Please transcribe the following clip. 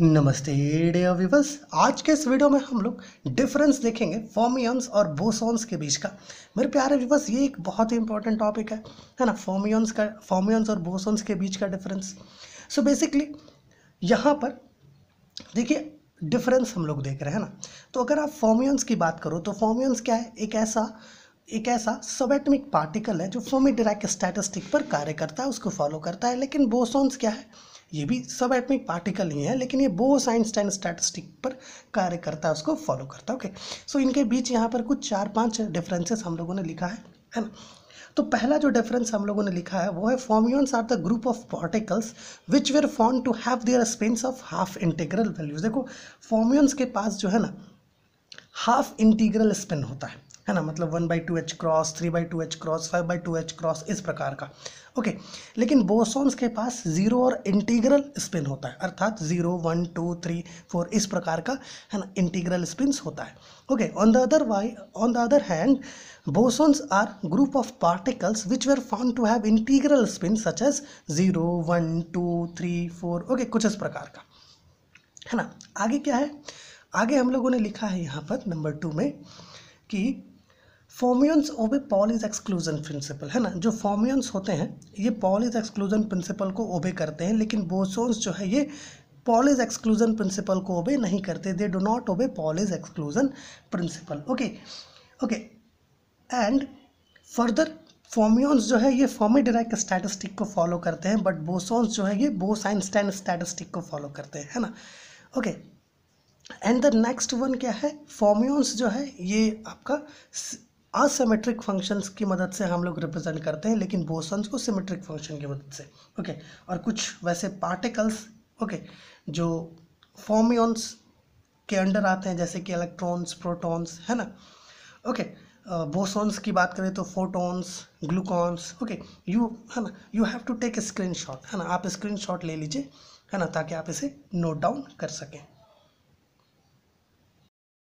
नमस्ते dear viewers आज के इस वीडियो में हम लोग डिफरेंस देखेंगे फॉर्मियंस और बोसोन्स के बीच का मेरे प्यारे व्यूवर्स ये एक बहुत ही इंपॉर्टेंट टॉपिक है है ना फॉर्मियंस का फॉर्मियंस और बोसोन्स के बीच का डिफरेंस सो बेसिकली यहाँ पर देखिए डिफरेंस हम लोग देख रहे हैं ना तो अगर आप फॉर्मियंस की बात करो तो फॉर्मियंस क्या है एक ऐसा एक ऐसा सबेटमिक पार्टिकल है जो फोमिड्रैक स्टैटिस्टिक पर कार्य करता है उसको फॉलो करता है लेकिन बोसोन्स क्या है ये भी सब एटमिक पार्टिकल ही है लेकिन ये बोस आइंस्टाइन स्टैटिस्टिक पर कार्य करता है उसको फॉलो करता है ओके सो इनके बीच यहाँ पर कुछ चार पाँच डिफरेंसेस हम लोगों ने लिखा है है ना तो पहला जो डिफरेंस हम लोगों ने लिखा है वो है fermions are the group of particles which were फॉर्म to have their spins of half integral values देखो फॉर्म्यून्स के पास जो है ना हाफ इंटीग्रल स्पिन होता है है ना मतलब one by two H cross three by two H cross five by two H cross इस प्रकार का ओके लेकिन बोसोन्स के पास जीरो और इंटीग्रल स्पिन होता है अर्थात zero one two three four इस प्रकार का है ना इंटीग्रल स्पिन होता है okay on the other way on the other hand bosons are group of particles which were found to have integral spin such as zero one two three four okay कुछ इस प्रकार का है ना आगे क्या है आगे हम लोगों ने लिखा है यहाँ पर नंबर टू में कि फॉर्म्यून्स ओबे पॉलिज एक्सक्लूजन प्रिंसिपल है ना जो फॉर्म्यून्स होते हैं ये पॉलिज एक्सक्लूजन प्रिंसिपल को ओबे करते हैं लेकिन बोसोन्स जो है ये पॉलिज एक्सक्लूजन प्रिंसिपल को ओबे नहीं करते दे do not obey Pauli's exclusion principle okay okay and further fermions जो है ये फॉर्मी डायरेक्ट स्टैटिस्टिक को फॉलो करते हैं बट बोसोन्स जो है ये बोस आइंस्टाइन स्टैटिस्टिक को फॉलो करते हैं है ना okay and the next one क्या है फॉर्म्यून्स जो है ये आपका असिमेट्रिक फंक्शंस की मदद से हम लोग रिप्रेजेंट करते हैं लेकिन बोसन्स को सिमेट्रिक फंक्शन की मदद से ओके okay. और कुछ वैसे पार्टिकल्स ओके okay, जो फॉर्मियंस के अंडर आते हैं जैसे कि इलेक्ट्रॉन्स प्रोटॉन्स है ना ओके okay. की बात करें तो फोटोन्स ग्लूकॉन्स ओके यू है ना you have to take shot है ना आप शॉट ले लीजिए है ना ताकि आप इसे नोट डाउन कर सकें